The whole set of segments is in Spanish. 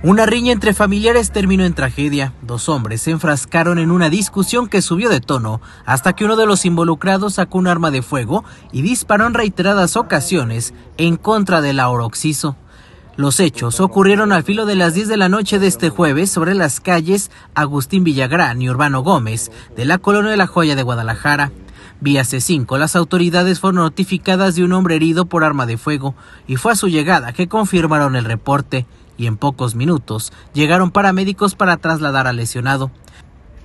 Una riña entre familiares terminó en tragedia. Dos hombres se enfrascaron en una discusión que subió de tono hasta que uno de los involucrados sacó un arma de fuego y disparó en reiteradas ocasiones en contra del Auroxiso. Los hechos ocurrieron al filo de las 10 de la noche de este jueves sobre las calles Agustín Villagrán y Urbano Gómez de la colonia de la Joya de Guadalajara. Vía C5, las autoridades fueron notificadas de un hombre herido por arma de fuego y fue a su llegada que confirmaron el reporte y en pocos minutos llegaron paramédicos para trasladar al lesionado.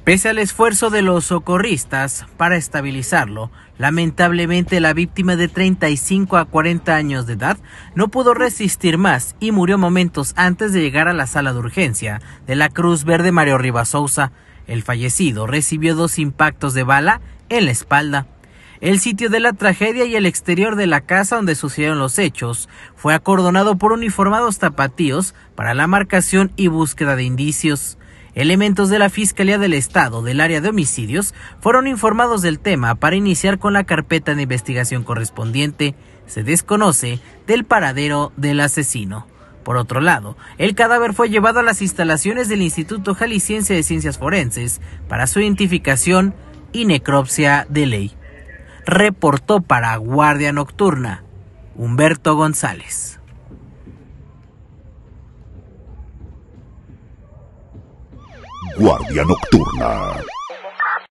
Pese al esfuerzo de los socorristas para estabilizarlo, lamentablemente la víctima de 35 a 40 años de edad no pudo resistir más y murió momentos antes de llegar a la sala de urgencia de la Cruz Verde Mario Rivasousa. El fallecido recibió dos impactos de bala en la espalda. El sitio de la tragedia y el exterior de la casa donde sucedieron los hechos fue acordonado por uniformados tapatíos para la marcación y búsqueda de indicios. Elementos de la Fiscalía del Estado del área de homicidios fueron informados del tema para iniciar con la carpeta de investigación correspondiente. Se desconoce del paradero del asesino. Por otro lado, el cadáver fue llevado a las instalaciones del Instituto Jalisciense de Ciencias Forenses para su identificación y necropsia de ley reportó para Guardia Nocturna Humberto González. Guardia Nocturna.